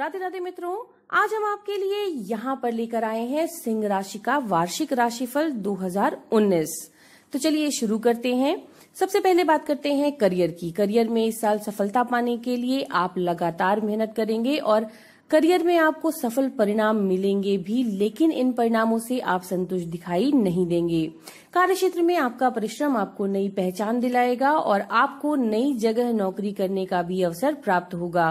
राधे राधे मित्रों आज हम आपके लिए यहाँ पर लेकर आए हैं सिंह राशि का वार्षिक राशिफल 2019 तो चलिए शुरू करते हैं सबसे पहले बात करते हैं करियर की करियर में इस साल सफलता पाने के लिए आप लगातार मेहनत करेंगे और करियर में आपको सफल परिणाम मिलेंगे भी लेकिन इन परिणामों से आप संतुष्ट दिखाई नहीं देंगे कार्य क्षेत्र में आपका परिश्रम आपको नई पहचान दिलाएगा और आपको नई जगह नौकरी करने का भी अवसर प्राप्त होगा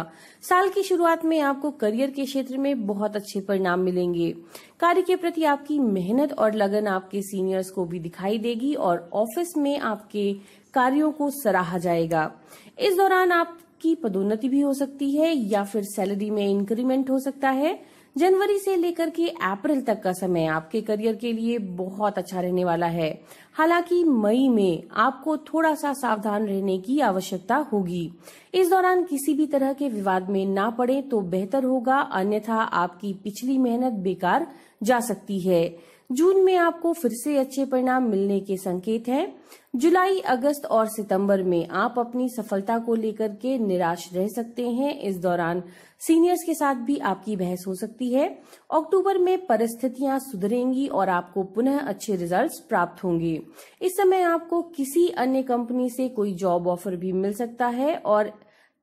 साल की शुरुआत में आपको करियर के क्षेत्र में बहुत अच्छे परिणाम मिलेंगे कार्य के प्रति आपकी मेहनत और लगन आपके सीनियर्स को भी दिखाई देगी और ऑफिस में आपके कार्यों को सराहा जाएगा इस दौरान आप की पदोन्नति भी हो सकती है या फिर सैलरी में इंक्रीमेंट हो सकता है जनवरी से लेकर के अप्रैल तक का समय आपके करियर के लिए बहुत अच्छा रहने वाला है हालांकि मई में आपको थोड़ा सा सावधान रहने की आवश्यकता होगी इस दौरान किसी भी तरह के विवाद में ना पड़े तो बेहतर होगा अन्यथा आपकी पिछली मेहनत बेकार जा सकती है जून में आपको फिर से अच्छे परिणाम मिलने के संकेत हैं जुलाई अगस्त और सितंबर में आप अपनी सफलता को लेकर के निराश रह सकते हैं इस दौरान सीनियर्स के साथ भी आपकी बहस हो सकती है अक्टूबर में परिस्थितियां सुधरेंगी और आपको पुनः अच्छे रिजल्ट्स प्राप्त होंगे इस समय आपको किसी अन्य कंपनी से कोई जॉब ऑफर भी मिल सकता है और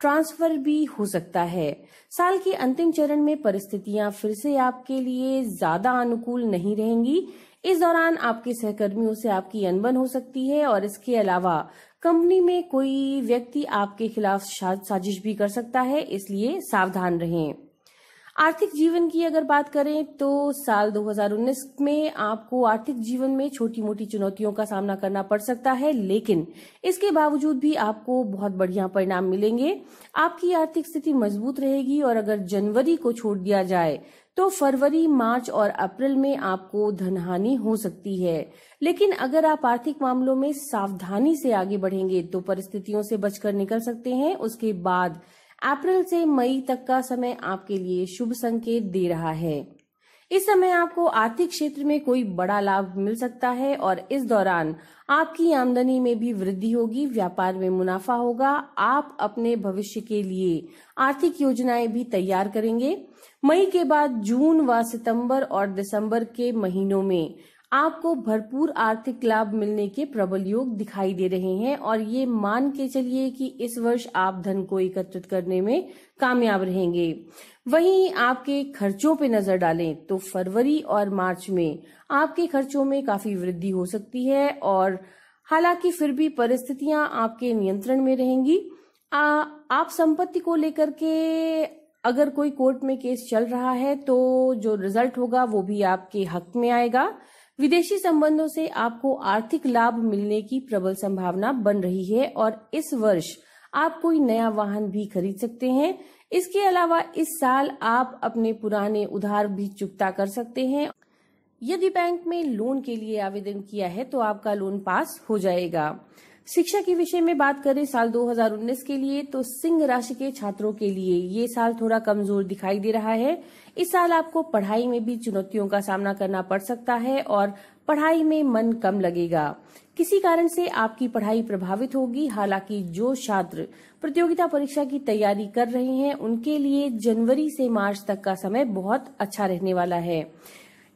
ट्रांसफर भी हो सकता है साल के अंतिम चरण में परिस्थितियां फिर से आपके लिए ज्यादा अनुकूल नहीं रहेंगी इस दौरान आपके सहकर्मियों से आपकी अनबन हो सकती है और इसके अलावा कंपनी में कोई व्यक्ति आपके खिलाफ साजिश भी कर सकता है इसलिए सावधान रहें आर्थिक जीवन की अगर बात करें तो साल 2019 में आपको आर्थिक जीवन में छोटी मोटी चुनौतियों का सामना करना पड़ सकता है लेकिन इसके बावजूद भी आपको बहुत बढ़िया परिणाम मिलेंगे आपकी आर्थिक स्थिति मजबूत रहेगी और अगर जनवरी को छोड़ दिया जाए तो फरवरी मार्च और अप्रैल में आपको धनहानि हो सकती है लेकिन अगर आप आर्थिक मामलों में सावधानी से आगे बढ़ेंगे तो परिस्थितियों से बचकर निकल सकते हैं उसके बाद अप्रैल से मई तक का समय आपके लिए शुभ संकेत दे रहा है इस समय आपको आर्थिक क्षेत्र में कोई बड़ा लाभ मिल सकता है और इस दौरान आपकी आमदनी में भी वृद्धि होगी व्यापार में मुनाफा होगा आप अपने भविष्य के लिए आर्थिक योजनाएं भी तैयार करेंगे मई के बाद जून व सितंबर और दिसंबर के महीनों में आपको भरपूर आर्थिक लाभ मिलने के प्रबल योग दिखाई दे रहे हैं और ये मान के चलिए कि इस वर्ष आप धन को एकत्रित करने में कामयाब रहेंगे वहीं आपके खर्चों पर नजर डालें तो फरवरी और मार्च में आपके खर्चों में काफी वृद्धि हो सकती है और हालांकि फिर भी परिस्थितियां आपके नियंत्रण में रहेंगी आ, आप संपत्ति को लेकर के अगर कोई कोर्ट में केस चल रहा है तो जो रिजल्ट होगा वो भी आपके हक में आएगा विदेशी संबंधों से आपको आर्थिक लाभ मिलने की प्रबल संभावना बन रही है और इस वर्ष आप कोई नया वाहन भी खरीद सकते हैं इसके अलावा इस साल आप अपने पुराने उधार भी चुकता कर सकते हैं यदि बैंक में लोन के लिए आवेदन किया है तो आपका लोन पास हो जाएगा शिक्षा के विषय में बात करें साल 2019 के लिए तो सिंह राशि के छात्रों के लिए ये साल थोड़ा कमजोर दिखाई दे रहा है इस साल आपको पढ़ाई में भी चुनौतियों का सामना करना पड़ सकता है और पढ़ाई में मन कम लगेगा किसी कारण से आपकी पढ़ाई प्रभावित होगी हालांकि जो छात्र प्रतियोगिता परीक्षा की तैयारी कर रहे हैं उनके लिए जनवरी से मार्च तक का समय बहुत अच्छा रहने वाला है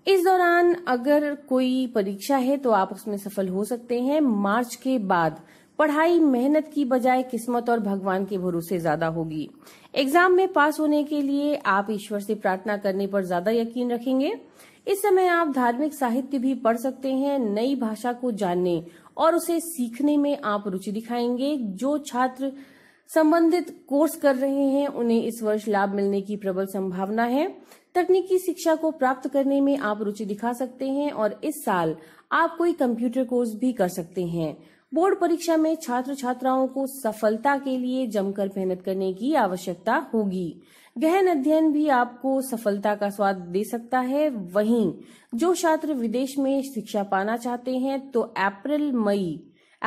इस दौरान अगर कोई परीक्षा है तो आप उसमें सफल हो सकते हैं मार्च के बाद पढ़ाई मेहनत की बजाय किस्मत और भगवान के भरोसे ज्यादा होगी एग्जाम में पास होने के लिए आप ईश्वर से प्रार्थना करने पर ज्यादा यकीन रखेंगे इस समय आप धार्मिक साहित्य भी पढ़ सकते हैं नई भाषा को जानने और उसे सीखने में आप रुचि दिखाएंगे जो छात्र संबंधित कोर्स कर रहे हैं उन्हें इस वर्ष लाभ मिलने की प्रबल संभावना है तकनीकी शिक्षा को प्राप्त करने में आप रुचि दिखा सकते हैं और इस साल आप कोई कंप्यूटर कोर्स भी कर सकते हैं बोर्ड परीक्षा में छात्र छात्राओं को सफलता के लिए जमकर मेहनत करने की आवश्यकता होगी गहन अध्ययन भी आपको सफलता का स्वाद दे सकता है वहीं जो छात्र विदेश में शिक्षा पाना चाहते हैं तो अप्रैल मई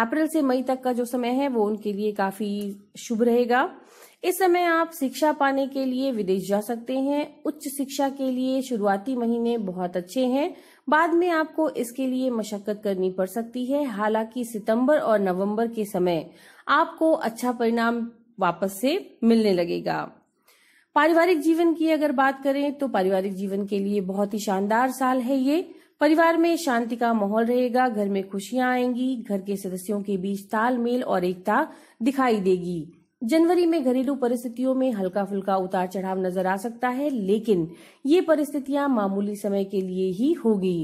अप्रैल से मई तक का जो समय है वो उनके लिए काफी शुभ रहेगा इस समय आप शिक्षा पाने के लिए विदेश जा सकते हैं उच्च शिक्षा के लिए शुरुआती महीने बहुत अच्छे हैं बाद में आपको इसके लिए मशक्कत करनी पड़ सकती है हालांकि सितंबर और नवंबर के समय आपको अच्छा परिणाम वापस से मिलने लगेगा पारिवारिक जीवन की अगर बात करें तो पारिवारिक जीवन के लिए बहुत ही शानदार साल है ये परिवार में शांति का माहौल रहेगा घर में खुशियां आएंगी घर के सदस्यों के बीच तालमेल और एकता दिखाई देगी जनवरी में घरेलू परिस्थितियों में हल्का फुल्का उतार चढ़ाव नजर आ सकता है लेकिन ये परिस्थितियां मामूली समय के लिए ही होगी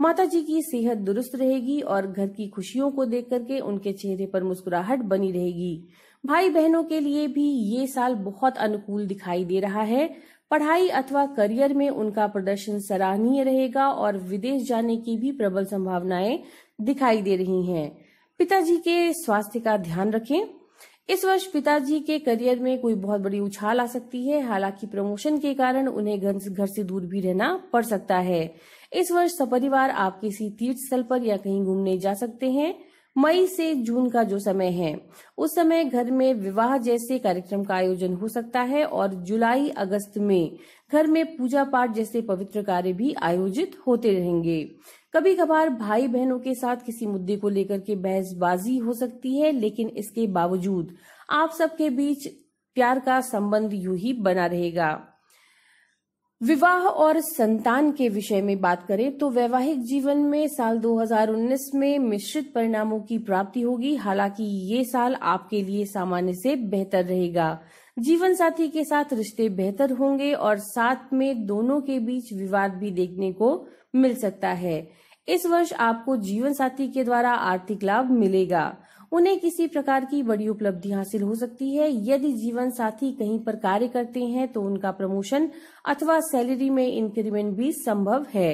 माता जी की सेहत दुरुस्त रहेगी और घर की खुशियों को देख करके उनके चेहरे पर मुस्कुराहट बनी रहेगी भाई बहनों के लिए भी ये साल बहुत अनुकूल दिखाई दे रहा है पढ़ाई अथवा करियर में उनका प्रदर्शन सराहनीय रहेगा और विदेश जाने की भी प्रबल संभावनाएं दिखाई दे रही हैं। पिताजी के स्वास्थ्य का ध्यान रखें इस वर्ष पिताजी के करियर में कोई बहुत बड़ी उछाल आ सकती है हालांकि प्रमोशन के कारण उन्हें घर से दूर भी रहना पड़ सकता है इस वर्ष सपरिवार आप किसी तीर्थ स्थल पर या कहीं घूमने जा सकते हैं मई से जून का जो समय है उस समय घर में विवाह जैसे कार्यक्रम का आयोजन हो सकता है और जुलाई अगस्त में घर में पूजा पाठ जैसे पवित्र कार्य भी आयोजित होते रहेंगे कभी कभार भाई बहनों के साथ किसी मुद्दे को लेकर के बहसबाजी हो सकती है लेकिन इसके बावजूद आप सबके बीच प्यार का संबंध यू ही बना रहेगा विवाह और संतान के विषय में बात करें तो वैवाहिक जीवन में साल 2019 में मिश्रित परिणामों की प्राप्ति होगी हालांकि ये साल आपके लिए सामान्य से बेहतर रहेगा जीवन साथी के साथ रिश्ते बेहतर होंगे और साथ में दोनों के बीच विवाद भी देखने को मिल सकता है इस वर्ष आपको जीवन साथी के द्वारा आर्थिक लाभ मिलेगा उन्हें किसी प्रकार की बड़ी उपलब्धि हासिल हो सकती है यदि जीवन साथी कहीं पर कार्य करते हैं तो उनका प्रमोशन अथवा सैलरी में इंक्रीमेंट भी संभव है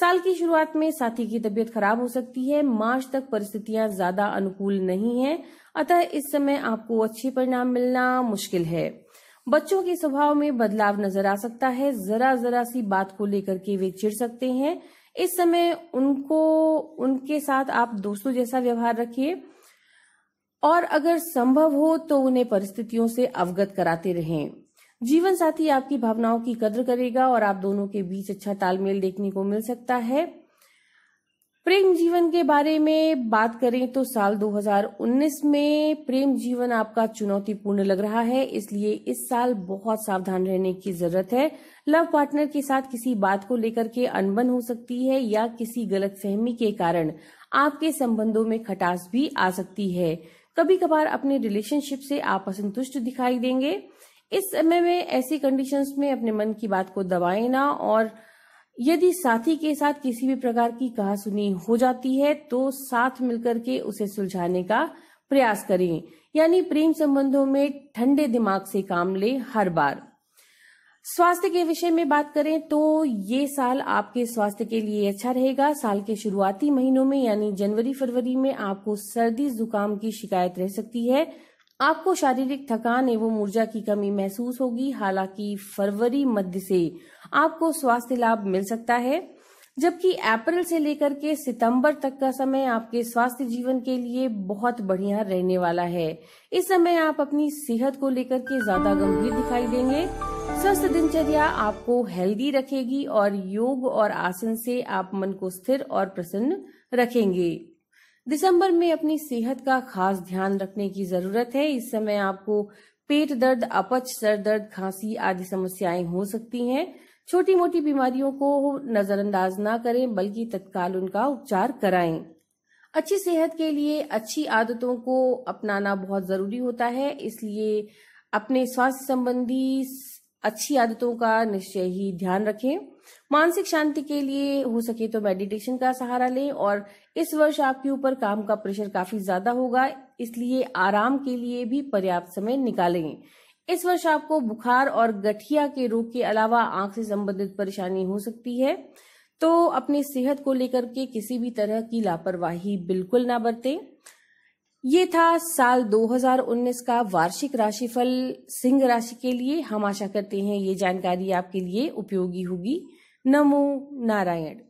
साल की शुरुआत में साथी की तबीयत खराब हो सकती है मार्च तक परिस्थितियां ज्यादा अनुकूल नहीं है अतः इस समय आपको अच्छे परिणाम मिलना मुश्किल है बच्चों के स्वभाव में बदलाव नजर आ सकता है जरा जरा सी बात को लेकर के वे चिड़ सकते हैं इस समय उनको उनके साथ आप दोस्तों जैसा व्यवहार रखिए और अगर संभव हो तो उन्हें परिस्थितियों से अवगत कराते रहें जीवन साथी आपकी भावनाओं की कदर करेगा और आप दोनों के बीच अच्छा तालमेल देखने को मिल सकता है प्रेम जीवन के बारे में बात करें तो साल 2019 में प्रेम जीवन आपका चुनौतीपूर्ण लग रहा है इसलिए इस साल बहुत सावधान रहने की जरूरत है लव पार्टनर के साथ किसी बात को लेकर के अनबन हो सकती है या किसी गलतफहमी के कारण आपके संबंधों में खटास भी आ सकती है कभी कभार अपने रिलेशनशिप से आप असंतुष्ट दिखाई देंगे इस समय में ऐसी कंडीशंस में अपने मन की बात को दबाए ना और यदि साथी के साथ किसी भी प्रकार की कहा सुनी हो जाती है तो साथ मिलकर के उसे सुलझाने का प्रयास करें यानी प्रेम संबंधों में ठंडे दिमाग से काम लें हर बार स्वास्थ्य के विषय में बात करें तो ये साल आपके स्वास्थ्य के लिए अच्छा रहेगा साल के शुरुआती महीनों में यानी जनवरी फरवरी में आपको सर्दी जुकाम की शिकायत रह सकती है आपको शारीरिक थकान एवं ऊर्जा की कमी महसूस होगी हालांकि फरवरी मध्य से आपको स्वास्थ्य लाभ मिल सकता है जबकि अप्रैल से लेकर के सितंबर तक का समय आपके स्वास्थ्य जीवन के लिए बहुत बढ़िया रहने वाला है इस समय आप अपनी सेहत को लेकर के ज्यादा गंभीर दिखाई देंगे स्वस्थ दिनचर्या आपको हेल्दी रखेगी और योग और आसन से आप मन को स्थिर और प्रसन्न रखेंगे दिसंबर में अपनी सेहत का खास ध्यान रखने की जरूरत है इस समय आपको पेट दर्द अपच सर दर्द खांसी आदि समस्याएं हो सकती हैं छोटी मोटी बीमारियों को नजरअंदाज ना करें बल्कि तत्काल उनका उपचार कराएं अच्छी सेहत के लिए अच्छी आदतों को अपनाना बहुत जरूरी होता है इसलिए अपने स्वास्थ्य संबंधी अच्छी आदतों का निश्चय ही ध्यान रखें मानसिक शांति के लिए हो सके तो मेडिटेशन का सहारा लें और इस वर्ष आपके ऊपर काम का प्रेशर काफी ज्यादा होगा इसलिए आराम के लिए भी पर्याप्त समय निकालें इस वर्ष आपको बुखार और गठिया के रोग के अलावा आंख से संबंधित परेशानी हो सकती है तो अपनी सेहत को लेकर के किसी भी तरह की लापरवाही बिल्कुल ना बरतें ये था साल 2019 का वार्षिक राशिफल सिंह राशि के लिए हम आशा करते हैं ये जानकारी आपके लिए उपयोगी होगी नमो नारायण